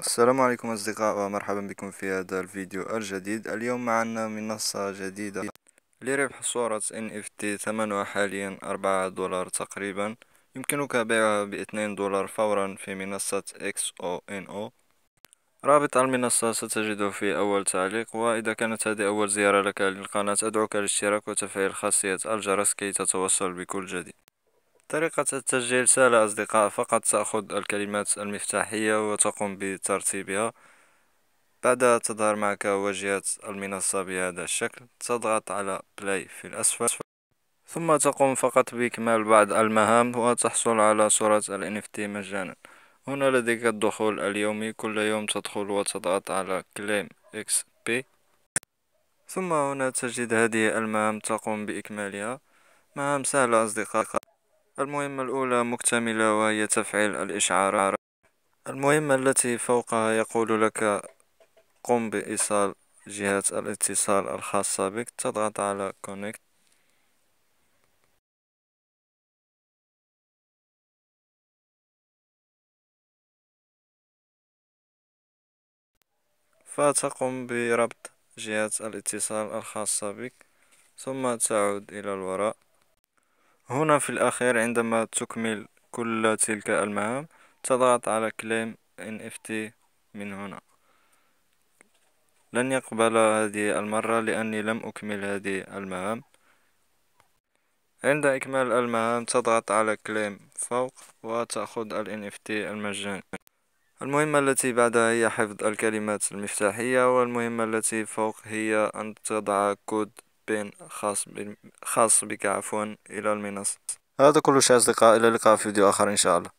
السلام عليكم أصدقاء ومرحبا بكم في هذا الفيديو الجديد اليوم معنا منصة جديدة لربح صورة NFT ثمنها حاليا 4 دولار تقريبا يمكنك بيعها ب 2 دولار فورا في منصة XONO رابط المنصة ستجده في أول تعليق وإذا كانت هذه أول زيارة لك للقناة أدعوك للاشتراك وتفعيل خاصية الجرس كي تتوصل بكل جديد طريقة التسجيل سهلة أصدقاء فقط تأخذ الكلمات المفتاحية وتقوم بترتيبها بعدها تظهر معك واجهة المنصة بهذا الشكل تضغط على بلاي في الأسفل ثم تقوم فقط بإكمال بعض المهام وتحصل على صورة الـ NFT مجانا هنا لديك الدخول اليومي كل يوم تدخل وتضغط على كليم اكس بي ثم هنا تجد هذه المهام تقوم بإكمالها مهام سهلة أصدقاء المهمة الأولى مكتملة وهي تفعيل الإشعارات المهمة التي فوقها يقول لك قم بإيصال جهة الاتصال الخاصة بك تضغط على Connect فتقوم بربط جهة الاتصال الخاصة بك ثم تعود إلى الوراء هنا في الأخير عندما تكمل كل تلك المهام تضغط على claim NFT من هنا لن يقبل هذه المرة لأني لم أكمل هذه المهام عند إكمال المهام تضغط على كليم فوق وتأخذ ال NFT المجاني المهمة التي بعدها هي حفظ الكلمات المفتاحية والمهمة التي فوق هي أن تضع كود بين خاص خاص بك عفوا إلى المنصة هذا كل شيء أصدقاء إلى اللقاء في فيديو آخر إن شاء الله